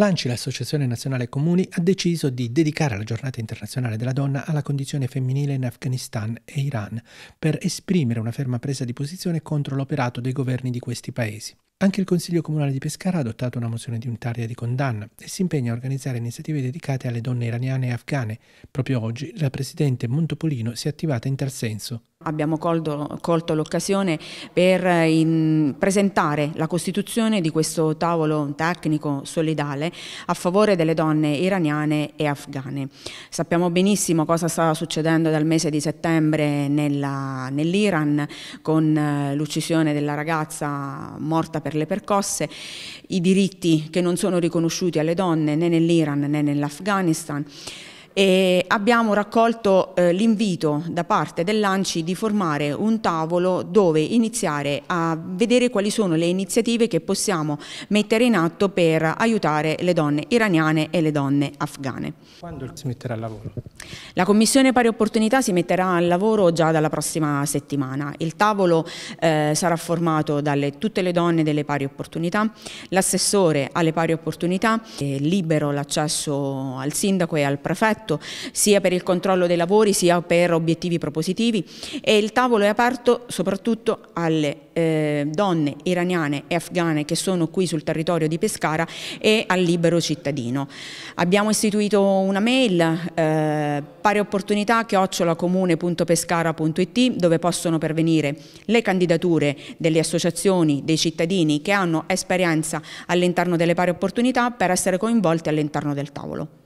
L'ANCI, l'Associazione Nazionale Comuni, ha deciso di dedicare la giornata internazionale della donna alla condizione femminile in Afghanistan e Iran, per esprimere una ferma presa di posizione contro l'operato dei governi di questi paesi. Anche il Consiglio Comunale di Pescara ha adottato una mozione di unitaria di condanna e si impegna a organizzare iniziative dedicate alle donne iraniane e afghane. Proprio oggi la Presidente Montopolino si è attivata in tal senso. Abbiamo colto, colto l'occasione per eh, in, presentare la costituzione di questo tavolo tecnico solidale a favore delle donne iraniane e afghane. Sappiamo benissimo cosa sta succedendo dal mese di settembre nell'Iran nell con eh, l'uccisione della ragazza morta per le percosse, i diritti che non sono riconosciuti alle donne né nell'Iran né nell'Afghanistan. E abbiamo raccolto eh, l'invito da parte dell'ANCI di formare un tavolo dove iniziare a vedere quali sono le iniziative che possiamo mettere in atto per aiutare le donne iraniane e le donne afghane. Quando si metterà al lavoro? La Commissione Pari Opportunità si metterà al lavoro già dalla prossima settimana. Il tavolo eh, sarà formato dalle tutte le donne delle pari opportunità, l'assessore alle pari opportunità, libero l'accesso al sindaco e al prefetto, contratto, sia per il controllo dei lavori, sia per obiettivi propositivi e il tavolo è aperto soprattutto alle eh, donne iraniane e afghane che sono qui sul territorio di Pescara e al libero cittadino. Abbiamo istituito una mail eh, pari opportunità chiocciolacomune.pescara.it dove possono pervenire le candidature delle associazioni dei cittadini che hanno esperienza all'interno delle pari opportunità per essere coinvolti all'interno del tavolo.